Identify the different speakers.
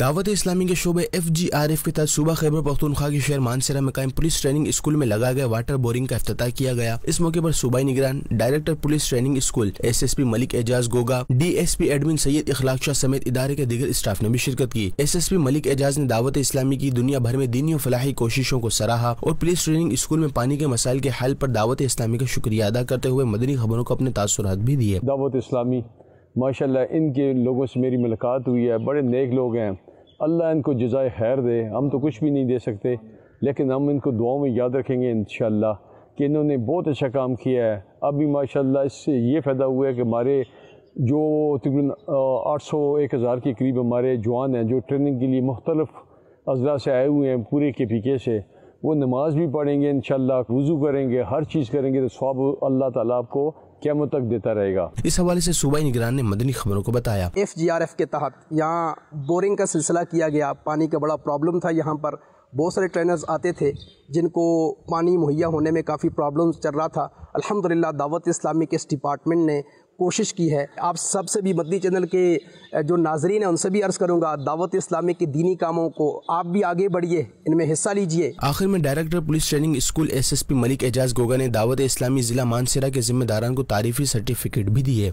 Speaker 1: दावत इस्लामी के शोबे एफ जी आर एफ के तहत सुबह खैबर पख्तूनख्वा के शहर मानसरा में कायम पुलिस ट्रेनिंग स्कूल में लगाए गए वाटर बोरिंग का अफ्ताह किया गया इस मौके पर सूबाई निगरान director police training school S S P Malik Ejaz Goga D S P admin Syed Ikhlaq Shah समेत इदारे के दिगर स्टाफ ने भी शिरकत की S S P Malik Ejaz ने दावत इस्लामी की दुनिया भर में दीनी और फलाही कोशिशों को सराहा और पुलिस ट्रेनिंग स्कूल में पानी के मसाइल के हल पर दावत इस्लामी का शुक्रिया अदा करते हुए मदनी खबरों को अपने तासुरात भी दिए
Speaker 2: दावत इस्लामी माशाल्लाह इनके लोगों से मेरी मुलाकात हुई है बड़े नेक लोग हैं अल्लाह इनको जजाय खैर दे हम तो कुछ भी नहीं दे सकते लेकिन हम इनको दुआओं में याद रखेंगे इन कि इन्होंने बहुत अच्छा काम किया है अभी माशाल्लाह इससे ये फ़ायदा हुआ है कि हमारे जो तकरीबन आठ सौ एक हज़ार के करीब हमारे जवान हैं जो ट्रेनिंग के लिए मुख्तलफ़ अजला से आए हुए हैं पूरे के पीके से वो नमाज़ भी पढ़ेंगे इन वज़ू करेंगे हर चीज़ करेंगे तो स्वाब अल्लाह ताला आपको क्या तक देता
Speaker 1: रहेगा इस हवाले से सूबाई निगरान ने मदनी खबरों को बताया
Speaker 3: एफ जी आर एफ के तहत यहाँ बोरिंग का सिलसिला किया गया पानी का बड़ा प्रॉब्लम था यहाँ पर बहुत सारे ट्रेनर्स आते थे जिनको पानी मुहैया होने में काफ़ी प्रॉब्लम चल रहा था अल्हम्दुलिल्लाह दावत इस्लामी के इस डिपार्टमेंट ने कोशिश की है आप सबसे भी मदनी चैनल के जो नाजरीन है उनसे भी अर्ज़ करूंगा दावत इस्लामी के दीनी कामों को आप भी आगे बढ़िए इनमें हिस्सा लीजिए
Speaker 1: आखिर में director police training school S S P Malik Ejaz Goga ने दावत इस्लामी ज़िला मानसरा के जिम्मेदारान को तारीफी सर्टिफिकेट भी दिए